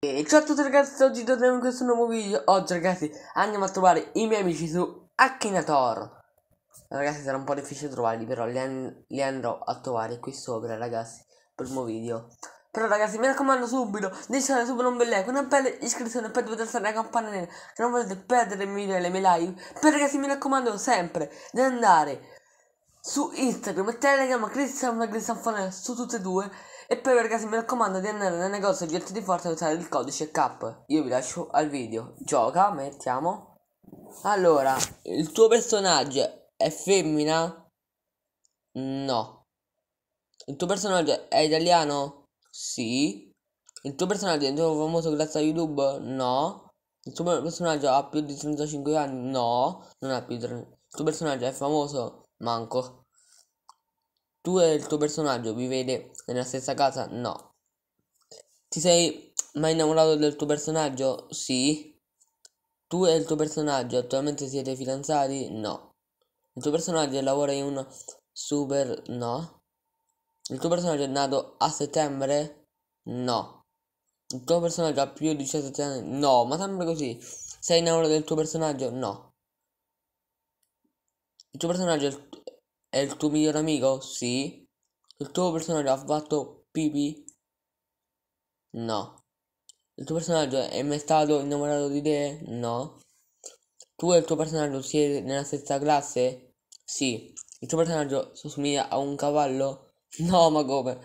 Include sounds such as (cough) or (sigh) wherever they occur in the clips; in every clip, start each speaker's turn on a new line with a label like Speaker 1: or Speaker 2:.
Speaker 1: E ciao a tutti ragazzi, oggi torniamo in questo nuovo video Oggi ragazzi andiamo a trovare i miei amici su Akinator Ragazzi sarà un po' difficile trovarli però li, an li andrò a trovare qui sopra ragazzi Per il nuovo video Però ragazzi mi raccomando subito Lasciate diciamo subito un bel like, una bella iscrizione per poter stare la campanella Che non volete perdere i miei video e le mie live Però ragazzi mi raccomando sempre di andare su Instagram e Telegram Cristian Cristian su tutte e due e poi ragazzi mi raccomando di andare nel negozio oggetti di forza e usare il codice CAP. Io vi lascio al video. Gioca, mettiamo. Allora, il tuo personaggio è femmina? No. Il tuo personaggio è italiano? Sì. Il tuo personaggio è il famoso grazie a YouTube? No. Il tuo personaggio ha più di 35 anni? No. Non ha più di 30. Il tuo personaggio è famoso? Manco tu e il tuo personaggio vivete nella stessa casa? No. Ti sei mai innamorato del tuo personaggio? Sì. Tu e il tuo personaggio attualmente siete fidanzati? No. Il tuo personaggio lavora in un super... no. Il tuo personaggio è nato a settembre? No. Il tuo personaggio ha più di 17 anni? No, ma sempre così. Sei innamorato del tuo personaggio? No. Il tuo personaggio è il è il tuo migliore amico? Sì. Il tuo personaggio ha fatto pipì? No. Il tuo personaggio è mai stato innamorato di te? No. Tu e il tuo personaggio siete nella stessa classe? Sì. Il tuo personaggio somiglia a un cavallo? (laughs) No, ma come?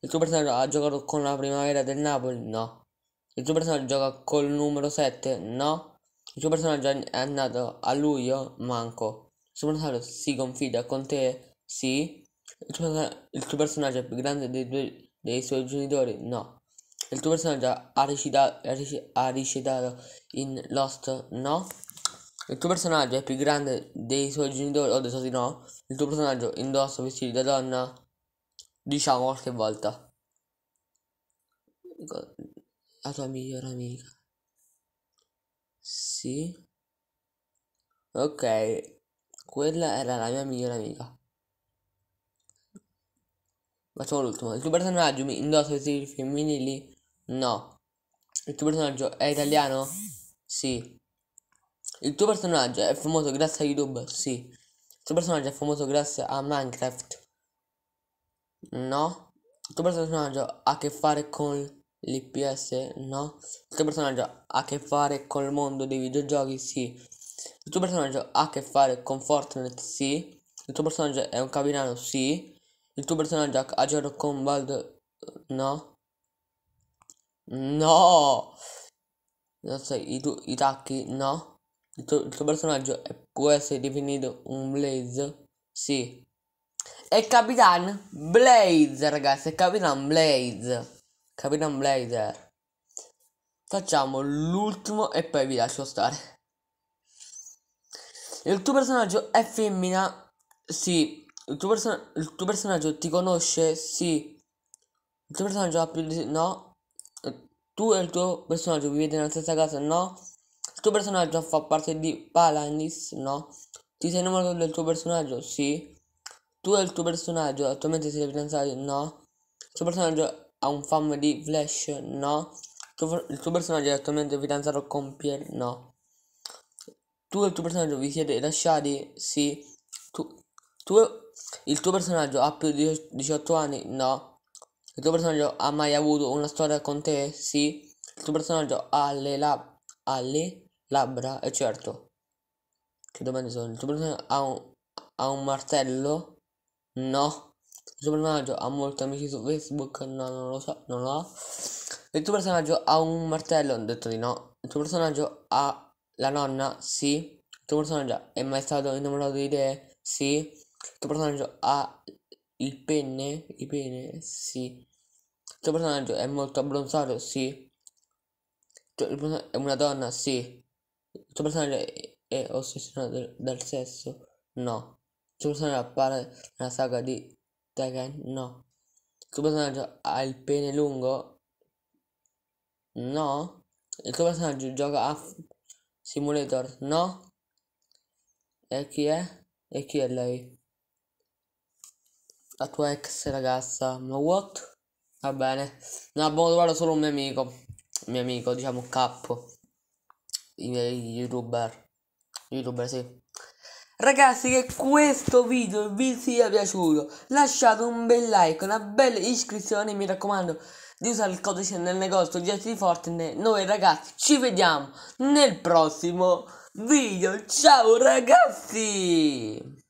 Speaker 1: Il tuo personaggio ha giocato con la primavera del Napoli? No. Il tuo personaggio gioca col numero 7? No. Il tuo personaggio è andato a luglio? Manco. Supportato si confida con te? Sì. Il tuo, il tuo personaggio è più grande dei, due, dei suoi genitori? No. Il tuo personaggio ha, recita- ha recitato in Lost? No. Il tuo personaggio è più grande dei suoi genitori o dei di no? Il tuo personaggio indossa vestiti da donna? Diciamo qualche volta. La tua migliore amica. Sì. Ok. Quella era la mia migliore amica. Facciamo l'ultimo. Il tuo personaggio mi indossa vestiti femminili? No. Il tuo personaggio è italiano? Sì. Il tuo personaggio è famoso grazie a YouTube? Sì. Il tuo personaggio è famoso grazie a Minecraft? No. Il tuo personaggio ha a che fare con l'IPS? No. Il tuo personaggio ha a che fare col mondo dei videogiochi? Sì il tuo personaggio ha a che fare con Fortnite? Sì. Il tuo personaggio è un capitano? Sì. Il tuo personaggio ha a giocato con Bald? No. No! Non so, i, tu- i tacchi? No. Il tuo, il tuo personaggio è, può essere definito un Blaze? Sì. È Capitan Blaze, ragazzi, è Capitan Blaze. Capitan Blazer. Facciamo l'ultimo e poi vi lascio stare. Il tuo personaggio è femmina? Sì. Il tuo, perso- il tuo personaggio ti conosce? Sì. Il tuo personaggio ha più di... No. Tu e il tuo personaggio vivete nella stessa casa? No. Il tuo personaggio fa parte di Palanis? No. Ti sei innamorato del tuo personaggio? Sì. Tu e il tuo personaggio attualmente siete fidanzati? No. Il tuo personaggio ha un fan di Flash? No. Il tuo, personaggio è attualmente fidanzato con Pierre? No. Tu e il tuo personaggio vi siete lasciati? Sì. Tu, tu il tuo personaggio ha più di 18 anni? No. Il tuo personaggio ha mai avuto una storia con te? Sì. Il tuo personaggio ha le, lab- ha le labbra? E eh, certo. Che domande sono? Il tuo personaggio ha un, ha un martello? No. Il tuo personaggio ha molti amici su Facebook? No, non lo so, non lo ha. Il tuo personaggio ha un martello? Ho detto di no. Il tuo personaggio ha la nonna? Sì. Il tuo personaggio è mai stato innamorato di te? Sì. Il tuo personaggio ha il penne? Il pene? Sì. Il tuo personaggio è molto abbronzato? Sì. È una donna? Sì. Il tuo personaggio è ossessionato dal sesso? No. Il tuo personaggio appare nella saga di Tekken? No. Il tuo personaggio ha il pene lungo? No. Il tuo personaggio gioca a Simulator, no? E chi è? E chi è lei? La tua ex ragazza, ma what? Va bene, no, abbiamo trovato solo un mio amico, un mio amico, diciamo capo, i miei youtuber, youtuber sì. Ragazzi che questo video vi sia piaciuto, lasciate un bel like, una bella iscrizione, mi raccomando di usare il codice nel negozio di di Fortnite. Noi ragazzi ci vediamo nel prossimo video, ciao ragazzi!